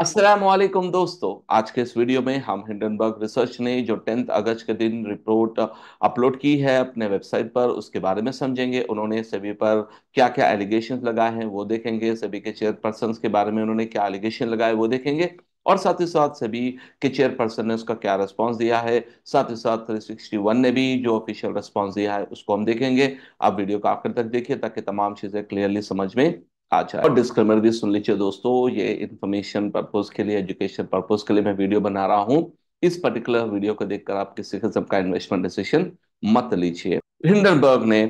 असलम दोस्तों आज के इस वीडियो में हम हिंडनबर्ग रिसर्च ने जो टेंथ अगस्त के दिन रिपोर्ट अपलोड uh, की है अपने वेबसाइट पर उसके बारे में समझेंगे उन्होंने सभी पर क्या क्या एलिगेशन लगाए हैं वो देखेंगे सभी के चेयरपर्सन के बारे में उन्होंने क्या एलिगेशन लगाए वो देखेंगे और साथ ही साथ सभी के चेयरपर्सन ने उसका क्या रिस्पॉन्स दिया है साथ ही साथ वन ने भी जो ऑफिशियल रिस्पॉन्स दिया है उसको हम देखेंगे आप वीडियो को आखिर तक देखिए ताकि तमाम चीज़ें क्लियरली समझ में अच्छा और डिस्क्लेमर भी सुन लीजिए दोस्तों ये इन्फॉर्मेशन पर्पज के लिए एजुकेशन पर्पज के लिए मैं वीडियो बना रहा हूँ इस पर्टिकुलर वीडियो को देखकर आप किसी किस्म का इन्वेस्टमेंट डिसीजन मत लीजिए हिंडनबर्ग ने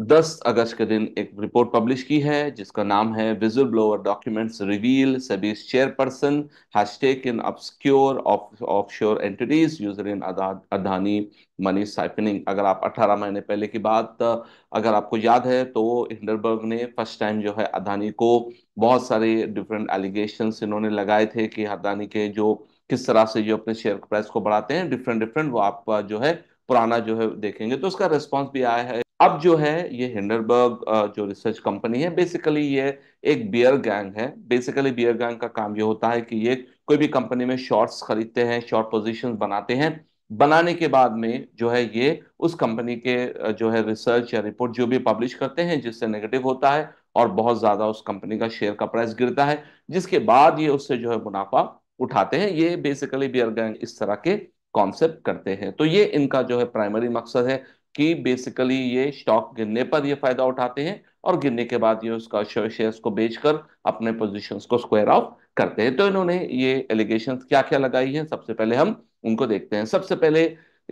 10 अगस्त के दिन एक रिपोर्ट पब्लिश की है जिसका नाम है whistle blower documents reveal SEBI's chairperson has taken offshore entities used in Adani money siphoning अगर आप 18 महीने पहले की बात अगर आपको याद है तो हिंडरबर्ग ने फर्स्ट टाइम जो है अदानी को बहुत सारे डिफरेंट एलिगेशन इन्होंने लगाए थे कि अदानी के जो किस तरह से जो अपने शेयर प्राइस को बढ़ाते हैं डिफरेंट डिफरेंट वो आप जो है पुराना जो है देखेंगे तो उसका रिस्पॉन्स भी आया है अब जो है ये हिंडरबर्ग जो रिसर्च कंपनी है बेसिकली ये एक बियर गैंग है बेसिकली बियर गैंग का काम ये होता है कि ये कोई भी कंपनी में शॉर्ट्स खरीदते हैं शॉर्ट पोजीशन बनाते हैं बनाने के बाद में जो है ये उस कंपनी के जो है रिसर्च या रिपोर्ट जो भी पब्लिश करते हैं जिससे नेगेटिव होता है और बहुत ज़्यादा उस कंपनी का शेयर का प्राइस गिरता है जिसके बाद ये उससे जो है मुनाफा उठाते हैं ये बेसिकली बियर गैंग इस तरह के कॉन्सेप्ट करते हैं तो ये इनका जो है प्राइमरी मकसद है कि बेसिकली ये स्टॉक गिरने पर ये फायदा उठाते हैं और गिरने के बाद ये उसका शेयर्स को बेचकर अपने पोजीशंस को स्क्वायर ऑफ करते हैं तो इन्होंने ये एलिगेशन क्या क्या लगाई हैं सबसे पहले हम उनको देखते हैं सबसे पहले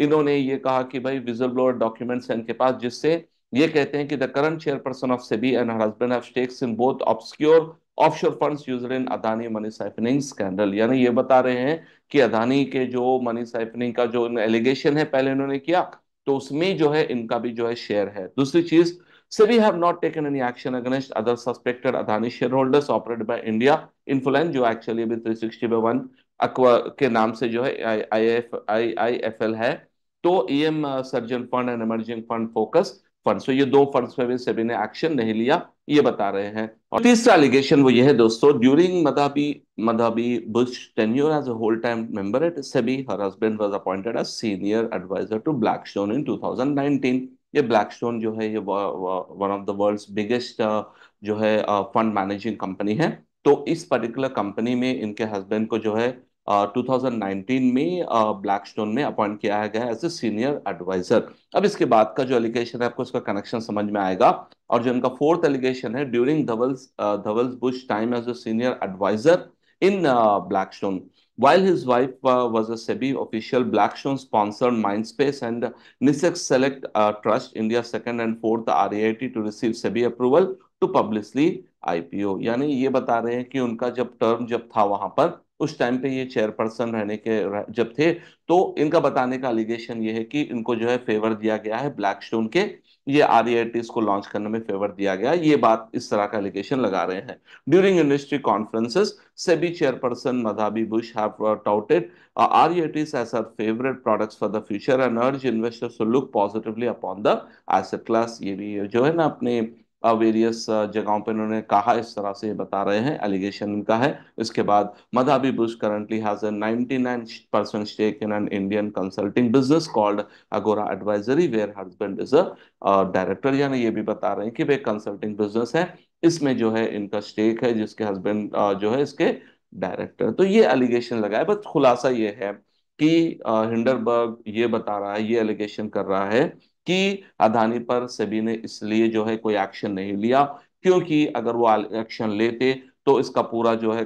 इन्होंने ये कहा कि भाई विजल ब्लोअर डॉक्यूमेंट्स हैं इनके पास जिससे ये कहते हैं कि the current chairperson of SEBI and her husband have stakes in both obscure offshore funds used in Adani money siphoning scandal यानी ये बता रहे हैं कि अदानी के जो मनी साइफनिंग का जो एलिगेशन है पहले इन्होंने किया तो उसमें जो है इनका भी जो है शेयर है दूसरी चीज SEBI have not taken any action against other suspected Adani share holders operate by India influence जो एक्चुअली अभी थ्री सिक्सटी बाई वन अक्वा के नाम से जो है I I F I I F L है तो E M surgeon fund and emerging fund focus fund so ये दो फंड्स में भी सेबी ने एक्शन नहीं लिया ये बता रहे हैं और तीसरा एलिगेशन वो ये है दोस्तों during Madhabi Madhabi Buch tenure as a whole time member at SEBI her husband was appointed a senior advisor to Blackstone in 2019 ये ब्लैकस्टोन जो है ये one of the world's biggest जो है फंड मैनेजिंग कंपनी है तो इस पर्टिकुलर कंपनी में इनके हस्बैंड को जो है 2019 में ब्लैकस्टोन में अपॉइंट किया गया एज ए सीनियर एडवाइजर अब इसके बाद का जो एलिगेशन है आपको इसका कनेक्शन समझ में आएगा और जो इनका फोर्थ एलिगेशन है during Dhaval's Dhaval's Buch time as a senior advisor in Blackstone while his wife uh, was a SEBI official, Blackstone sponsored Mindspace and NISEX Select uh, Trust, India's second and fourth REIT to receive SEBI approval to publicly IPO. यानी ये बता रहे हैं कि उनका जब term जब था वहां पर उस टाइम पे ये चेयरपर्सन रहने के जब थे तो इनका बताने का एलिगेशन ये है कि इनको जो है फेवर दिया गया है ब्लैक स्टोन के ये आर को लॉन्च करने में फेवर दिया गया ये बात इस तरह का एलिगेशन लगा रहे हैं during industry conferences SEBI chairperson Madhabi Buch have touted are as are favourite products for the future and urge investors to look positively upon the asset class ये भी जो है ना अपने वेरियस uh, जगहों पर इन्होंने कहा इस तरह से बता रहे हैं एलिगेशन इनका है इसके बाद Madhabi Buch currently has ninety nine percent stake in an Indian consulting business called Agora advisory where husband is a director यानी ये भी बता रहे हैं कि वे कंसल्टिंग बिजनेस है इसमें जो है इनका स्टेक है जिसके हस्बैंड uh, जो है इसके डायरेक्टर तो ये एलिगेशन लगाए बट खुलासा ये है कि हिंडरबर्ग uh, ये बता रहा है ये एलिगेशन कर रहा है कि अदानी पर सभी ने इसलिए जो है कोई एक्शन नहीं लिया क्योंकि अगर वो एक्शन लेते तो इसका पूरा जो है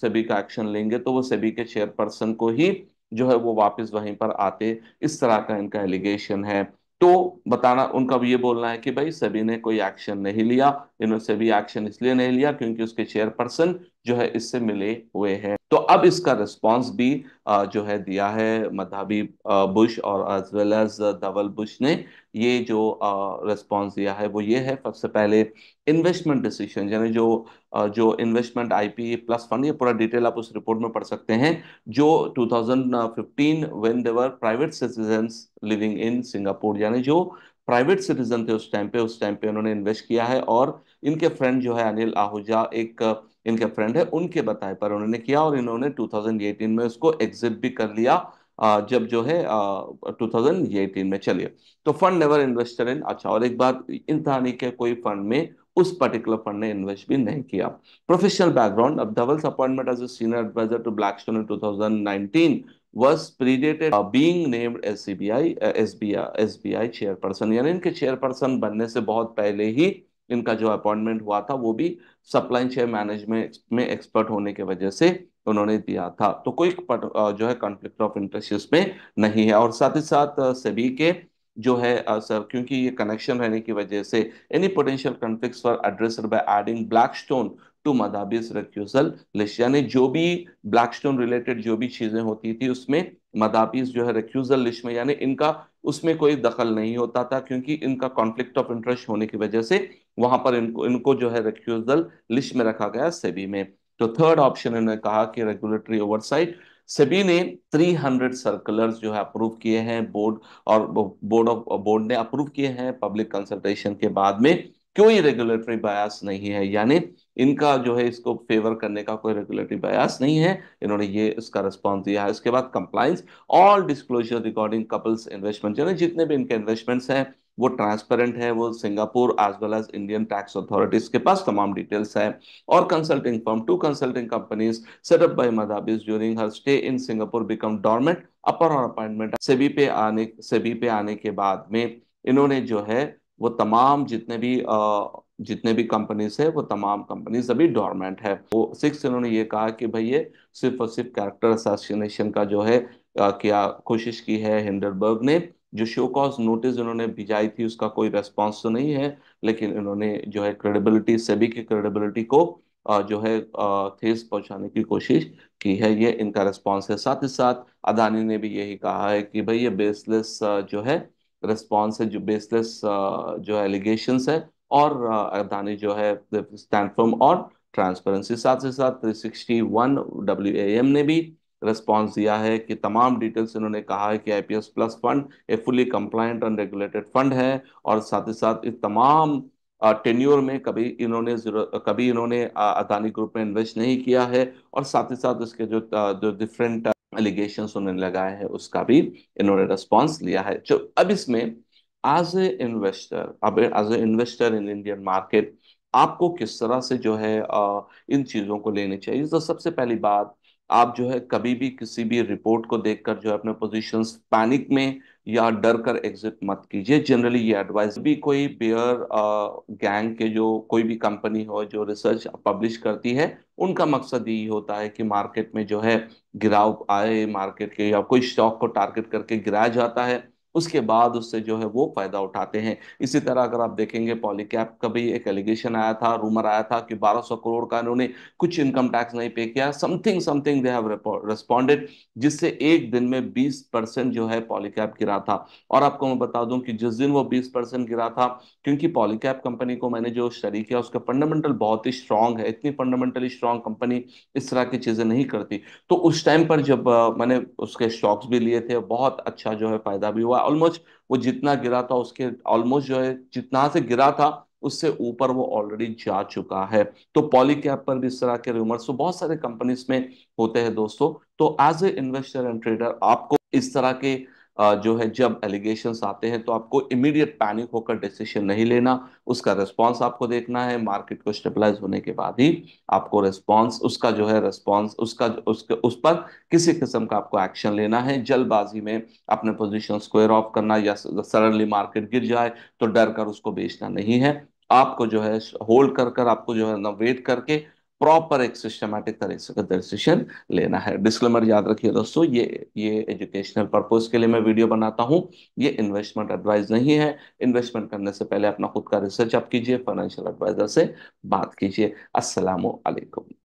सभी का एक्शन लेंगे तो वो सभी के चेयरपर्सन को ही जो है वो वापस वहीं पर आते इस तरह का इनका एलिगेशन है तो बताना उनका ये बोलना है कि भाई सभी ने कोई एक्शन नहीं लिया इन्होंने सभी एक्शन इसलिए नहीं लिया क्योंकि उसके चेयरपर्सन जो है इससे मिले हुए हैं तो अब इसका रिस्पांस भी जो है दिया है मधाबी बुश और as well as Dhaval Buch ने ये जो रिस्पांस दिया है वो ये है सबसे पहले इन्वेस्टमेंट डिसीजन यानी जो जो इन्वेस्टमेंट आईपी प्लस फंड ये पूरा डिटेल आप उस रिपोर्ट में पढ़ सकते हैं जो 2015 when they were private citizen living in Singapore यानी जो प्राइवेट सिटीजन थे उस टाइम पे उस टाइम पे उन्होंने इन्वेस्ट किया है और इनके फ्रेंड जो है अनिल आहूजा एक इनके फ्रेंड है उनके बताए पर उन्होंने किया और इन्होंने 2018 में उसको एग्जिट भी कर लिया जब जो है 2018 में चलिए तो फंड नेवर इन्वेस्टर इन अच्छा और एक बार इन कहानी के कोई फंड में उस पर्टिकुलर फंड ने इन्वेस्ट भी नहीं किया प्रोफेशनल बैकग्राउंड अब Dhaval's appointment as a senior advisor to Blackstone in 2019 was predated uh, being named as CBI uh, SBI SBI chairperson यानी इनके chairperson बनने से बहुत पहले ही इनका जो अपॉइंटमेंट हुआ था वो भी सप्लाई चेयर मैनेजमेंट में एक्सपर्ट होने की वजह से उन्होंने दिया था तो कोई जो है कॉन्फ्लिक्ट ऑफ इंटरेस्ट इसमें नहीं है और साथ ही साथ सभी के जो है सर क्योंकि ये कनेक्शन रहने की वजह से any potential conflicts for address by adding Blackstone to Madhabi's recusal list यानी जो भी ब्लैक स्टोन रिलेटेड जो भी चीजें होती थी उसमें मदाबिस जो है रिक्यूजल लिस्ट में यानी इनका उसमें कोई दखल नहीं होता था क्योंकि इनका कॉन्फ्लिक्ट ऑफ इंटरेस्ट होने की वजह से वहां पर इनको इनको जो है रिक्यूजल लिस्ट में रखा गया सेबी में तो थर्ड ऑप्शन इन्होंने कहा कि रेगुलेटरी ओवरसाइट सेबी ने 300 सर्कुलर्स जो है अप्रूव किए हैं बोर्ड और बोर्ड ऑफ बोर्ड ने अप्रूव किए हैं पब्लिक कंसल्टेशन के बाद में कोई रेगुलेटरी बयास नहीं है यानी इनका जो है इसको फेवर करने का कोई रेगुलेटरी बयास नहीं है इन्होंने ये इसका रिस्पॉन्स दिया है इसके बाद compliance all disclosure recording couples investment यानी जितने भी इनके इन्वेस्टमेंट्स हैं वो ट्रांसपेरेंट है वो Singapore as well as Indian tax authorities के पास तमाम डिटेल्स है और consulting firm to consulting companies set up by Madhabi's during her stay in Singapore become dormant upper और अपॉइंटमेंट सेबी पे आने सेबी पे आने के बाद में इन्होंने जो है वो तमाम जितने भी आ, जितने भी कंपनीज है वो तमाम कंपनीज अभी डॉर्मेंट है वो सिक्स इन्होंने ये कहा कि भाई ये सिर्फ और सिर्फ कैरेक्टर असासिनेशन का जो है आ, क्या कोशिश की है हिंडरबर्ग ने जो शो कॉज नोटिस इन्होंने भिजाई थी उसका कोई रेस्पॉन्स तो नहीं है लेकिन इन्होंने जो है क्रेडिबिलिटी सेबी की क्रेडिबिलिटी को जो है ठेस पहुंचाने की कोशिश की है ये इनका रिस्पॉन्स है साथ ही साथ अदानी ने भी यही कहा है कि भाई ये बेसलेस जो है रिस्पॉन्स है जो बेसलेस जो है एलिगेशन है और अदानी जो है स्टैंड फर्म और ट्रांसपेरेंसी साथ ही साथ three sixty one W A M ने भी रिस्पॉन्स दिया है कि तमाम डिटेल्स इन्होंने कहा है कि IPS plus fund a fully compliant and regulated fund है और साथ ही साथ इस तमाम टेन्योर में कभी इन्होंने कभी इन्होंने अदानी ग्रुप में इन्वेस्ट नहीं किया है और साथ ही साथ इसके जो जो डिफरेंट एलिगेशन उन्होंने लगाए हैं उसका भी इन्होंने रिस्पॉन्स लिया है जो अब इसमें एज ए इन्वेस्टर अब as a investor in Indian market आपको किस तरह से जो है इन चीज़ों को लेनी चाहिए तो सबसे पहली बात आप जो है कभी भी किसी भी रिपोर्ट को देखकर जो है अपने पोजीशंस पैनिक में या डर कर एग्जिट मत कीजिए जनरली ये एडवाइस भी कोई बेयर गैंग के जो कोई भी कंपनी हो जो रिसर्च पब्लिश करती है उनका मकसद यही होता है कि मार्केट में जो है गिराव आए मार्केट के या कोई स्टॉक को टारगेट करके गिराया जाता है उसके बाद उससे जो है वो फायदा उठाते हैं इसी तरह अगर आप देखेंगे पॉलीकैप का भी एक एलिगेशन आया था रूमर आया था कि 1200 करोड़ का इन्होंने कुछ इनकम टैक्स नहीं पे किया something something they have responded जिससे एक दिन में 20 परसेंट जो है पॉलीकैप गिरा था और आपको मैं बता दूं कि जिस दिन वो बीस परसेंट गिरा था क्योंकि पॉलीकैप कंपनी को मैंने जो स्टडी किया उसका फंडामेंटल बहुत ही स्ट्रांग है इतनी फंडामेंटली स्ट्रांग कंपनी इस तरह की चीजें नहीं करती तो उस टाइम पर जब मैंने उसके स्टॉक्स भी लिए थे बहुत अच्छा जो है फायदा भी हुआ ऑलमोस्ट वो जितना गिरा था उसके ऑलमोस्ट जो है जितना से गिरा था उससे ऊपर वो ऑलरेडी जा चुका है तो पॉलीकैप पर भी इस तरह के रूमर्स तो बहुत सारे कंपनीज में होते हैं दोस्तों तो as a investor and trader आपको इस तरह के जो है जब एलिगेशन आते हैं तो आपको इमीडिएट पैनिक होकर डिसीशन नहीं लेना उसका रिस्पांस आपको देखना है मार्केट को स्टेबलाइज होने के बाद ही आपको रिस्पांस उसका जो है रिस्पांस उसका उसके उस पर किसी किस्म का आपको एक्शन लेना है जल्दबाजी में अपने पोजिशन स्क्वेयर ऑफ करना या सडनली मार्केट गिर जाए तो डर कर उसको बेचना नहीं है आपको जो है होल्ड कर कर आपको जो है ना वेट करके प्रॉपर एक सिस्टमेटिक तरीके से डिसीजन लेना है डिस्क्लेमर याद रखिए दोस्तों ये ये एजुकेशनल पर्पज के लिए मैं वीडियो बनाता हूँ ये इन्वेस्टमेंट एडवाइस नहीं है इन्वेस्टमेंट करने से पहले अपना खुद का रिसर्च आप कीजिए फाइनेंशियल एडवाइजर से बात कीजिए असलकुम